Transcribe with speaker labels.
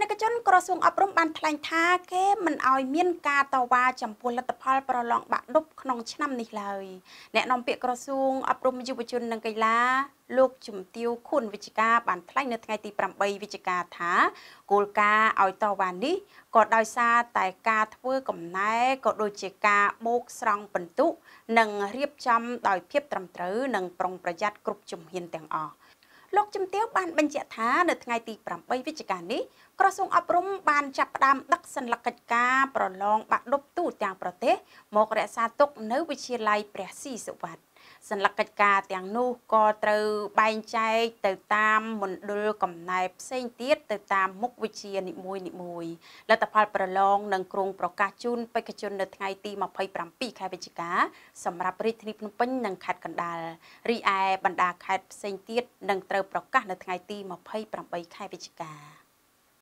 Speaker 1: ស្និកជនក្រសួងអប់រំបានថ្លែងថាគេមិនអោយមានការតវ៉ាចំពោះលទ្ធផលប្រឡងបាក់ឌុបក្នុងឆ្នាំនេះឡើយអ្នកនាំពាក្យក្រសួងអប់រំយុវជននិងកីឡាលោកជំទាវខួនវិជ្ជការបានថ្លែងនៅថ្ងៃទី8វិច្ឆិកាថាគោលការណ៍ឲ្យតវ៉ានេះក៏ដោយសារតែការធ្វើកំណែក៏ដូចជាការបោកស្រង់បន្ទុក និងរៀបចំដោយភាពត្រឹមត្រូវនិងប្រុងប្រយ័ត្នគ្រប់ជំហានទាំងអស់លោកជំទាវបានបញ្ជាក់ថានៅថ្ងៃទី8វិច្ឆិកានេះក្រសួងអប់រំបានចាប់ផ្ដើមដឹកសន្លឹកកិច្ចការប្រឡងបាក់ឌុបទូទាំងប្រទេស មករក្សាទុក នៅវិទ្យាល័យព្រះស៊ីសុវត្ថិសញ្ញាកិច្ចការទាំងនោះក៏ត្រូវបែងចែកទៅតាមមណ្ឌលកំណែផ្សេងទៀតទៅតាមមុខវិជ្ជានីមួយនីមួយលទ្ធផលប្រឡងនឹងក្រុងប្រកាសជូនបេក្ខជននៅថ្ងៃទី27ខែវិច្ឆិកាសម្រាប់រាជធានីភ្នំពេញនិងខេត្តកណ្ដាលរីឯបណ្ដាខេត្តផ្សេងទៀតនឹងត្រូវប្រកាសនៅថ្ងៃទី28ខែវិច្ឆិកា